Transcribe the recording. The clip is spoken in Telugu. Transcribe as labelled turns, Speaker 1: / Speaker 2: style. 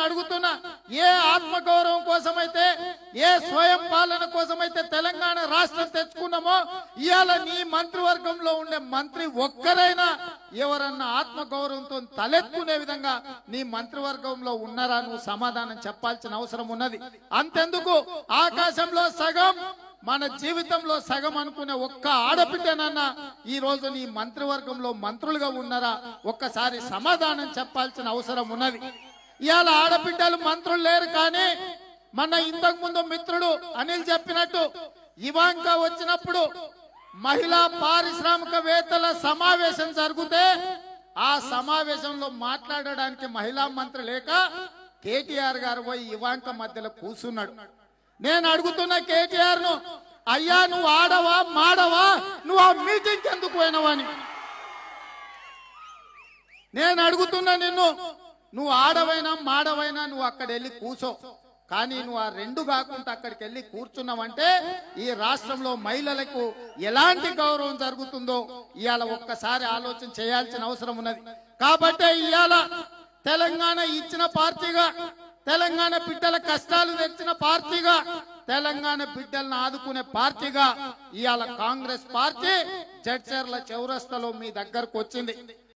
Speaker 1: నేను అడుగుతున్నా ఏ ఆత్మగౌరవం కోసమైతే ఏ స్వయం పాలన కోసమైతే తెలంగాణ రాష్ట్రం తెచ్చుకున్నామో ఇవాళ నీ మంత్రివర్గంలో ఉండే మంత్రి ఒక్కరైనా ఎవరన్నా ఆత్మగౌరవంతో తలెత్తుకునే విధంగా నీ మంత్రివర్గంలో ఉన్నారా నువ్వు సమాధానం చెప్పాల్సిన అవసరం ఉన్నది అంతెందుకు ఆకాశంలో సగం మన జీవితంలో సగం అనుకునే ఒక్క ఆడపిట్టేనన్నా ఈ రోజు నీ మంత్రివర్గంలో మంత్రులుగా ఉన్నారా ఒక్కసారి సమాధానం చెప్పాల్సిన అవసరం ఉన్నది ఇవాళ ఆడబిడ్డలు మంత్రులు లేరు కానీ మన ఇంతకు ముందు మిత్రుడు అనిల్ చెప్పినట్టు ఇవాంక వచ్చినప్పుడు మహిళా పారిశ్రామికవేత్తల సమావేశం జరిగితే ఆ సమావేశంలో మాట్లాడడానికి మహిళా మంత్రి లేక కేటీఆర్ గారు పోయి ఇవాంక మధ్యలో కూర్చున్నాడు నేను అడుగుతున్న కేటీఆర్ ను అయ్యా నువ్వు ఆడవా మాడవా నువ్వు ఆ మీటింగ్ ఎందుకు పోయినవని నేను అడుగుతున్నా నిన్ను నువ్వు ఆడవైనా మాడవైనా నువ్వు అక్కడ వెళ్ళి కూర్చో కానీ నువ్వు ఆ రెండు కాకుండా అక్కడికి వెళ్ళి కూర్చున్నావంటే ఈ రాష్ట్రంలో మహిళలకు ఎలాంటి గౌరవం జరుగుతుందో ఇవాళ ఒక్కసారి ఆలోచన చేయాల్సిన అవసరం ఉన్నది కాబట్టి ఇవాళ తెలంగాణ ఇచ్చిన పార్టీగా తెలంగాణ బిడ్డల కష్టాలు తెచ్చిన పార్టీగా తెలంగాణ బిడ్డలను ఆదుకునే పార్టీగా ఇవాళ కాంగ్రెస్ పార్టీ జడ్చర్ల చౌరస్తలో మీ దగ్గరకు వచ్చింది